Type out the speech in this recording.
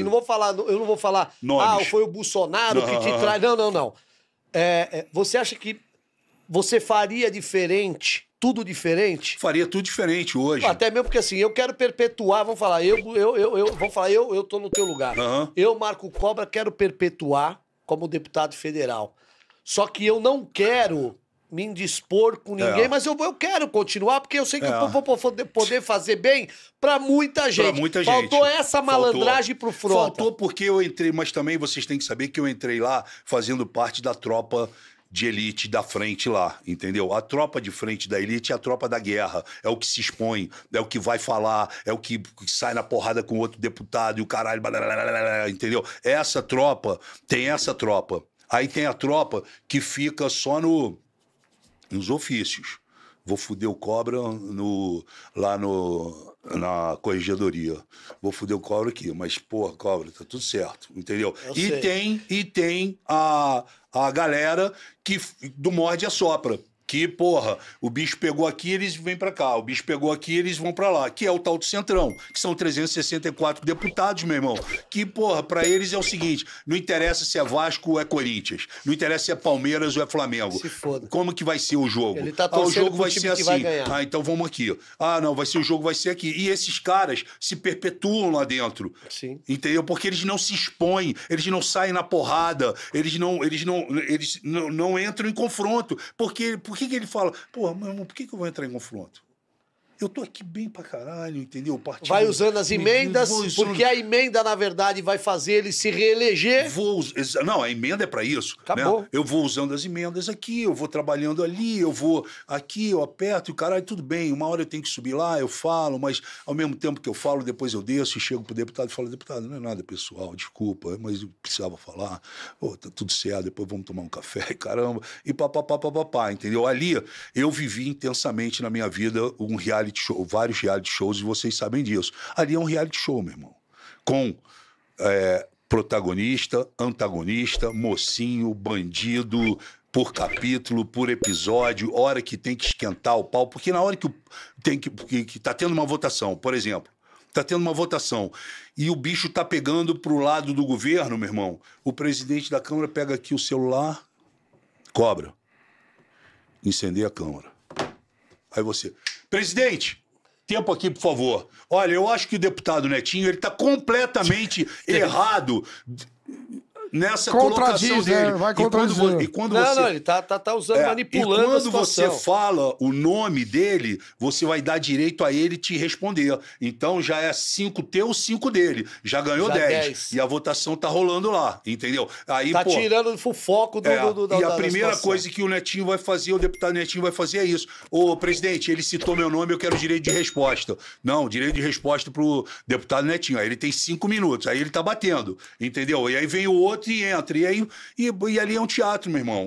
Eu não vou falar, eu não vou falar, ah, foi o Bolsonaro que te traz. Não, não, não. É, é, você acha que você faria diferente, tudo diferente? Faria tudo diferente hoje. Até mesmo porque assim, eu quero perpetuar, vamos falar, eu, eu, eu, eu vamos falar, eu, eu tô no teu lugar. Uhum. Eu, Marco Cobra, quero perpetuar como deputado federal. Só que eu não quero me indispor com é. ninguém, é. mas eu, eu quero continuar, porque eu sei que é. eu vou poder fazer bem para muita gente. Pra muita gente. Faltou essa malandragem Faltou. pro Frota. Faltou porque eu entrei, mas também vocês têm que saber que eu entrei lá fazendo parte da tropa de elite da frente lá, entendeu? A tropa de frente da elite é a tropa da guerra, é o que se expõe, é o que vai falar, é o que sai na porrada com outro deputado e o caralho, blá, blá, blá, entendeu? Essa tropa tem essa tropa. Aí tem a tropa que fica só no nos ofícios. Vou fuder o cobra no, lá no, na corregedoria. Vou fuder o cobra aqui, mas, porra, cobra, tá tudo certo, entendeu? Eu e sei. tem, e tem a, a galera que do morde a sopra. Que, porra, o bicho pegou aqui, eles vêm para cá. O bicho pegou aqui, eles vão para lá. Que é o tal do Centrão, que são 364 deputados, meu irmão. Que, porra, para eles é o seguinte: não interessa se é Vasco ou é Corinthians. Não interessa se é Palmeiras ou é Flamengo. Se foda. Como que vai ser o jogo? Ele tá ah, o jogo vai ser assim. Vai ah, então vamos aqui. Ah, não, vai ser o jogo vai ser aqui. E esses caras se perpetuam lá dentro. Sim. Entendeu? Porque eles não se expõem, eles não saem na porrada, eles não, eles não, eles não, não entram em confronto. Porque, porque por que, que ele fala, meu irmão, por que, que eu vou entrar em confronto? Eu tô aqui bem pra caralho, entendeu? Partido, vai usando as emendas, porque a emenda, na verdade, vai fazer ele se reeleger. Vou, não, a emenda é para isso. Né? Acabou. Né? Eu vou usando as emendas aqui, eu vou trabalhando ali, eu vou aqui, eu aperto e caralho, tudo bem. Uma hora eu tenho que subir lá, eu falo, mas ao mesmo tempo que eu falo, depois eu desço e chego pro deputado e falo, deputado, não é nada pessoal, desculpa, mas eu precisava falar. Oh, tá tudo certo, depois vamos tomar um café, caramba. E papapá, papapá, entendeu? Ali eu vivi intensamente na minha vida um reality reality show, vários reality shows, e vocês sabem disso. Ali é um reality show, meu irmão. Com é, protagonista, antagonista, mocinho, bandido, por capítulo, por episódio, hora que tem que esquentar o pau, porque na hora que tem que, que, que tá tendo uma votação, por exemplo, tá tendo uma votação e o bicho tá pegando pro lado do governo, meu irmão, o presidente da Câmara pega aqui o celular, cobra, incendeia a Câmara. Aí você, presidente, tempo aqui, por favor. Olha, eu acho que o deputado Netinho ele está completamente errado nessa Contradiz, colocação né? dele. Vai contradizer. E quando, e quando não, você... não, ele tá, tá, tá usando, é, manipulando E quando você fala o nome dele, você vai dar direito a ele te responder. Então já é cinco teu, cinco dele. Já ganhou dez 10. E a votação tá rolando lá, entendeu? Aí, tá pô, tirando o foco do, é, do, do, E a primeira coisa que o Netinho vai fazer, o deputado Netinho vai fazer é isso. Ô, presidente, ele citou meu nome, eu quero direito de resposta. Não, direito de resposta pro deputado Netinho. Aí ele tem cinco minutos, aí ele tá batendo, entendeu? E aí vem o outro e entra. E aí, e, e ali é um teatro, meu irmão.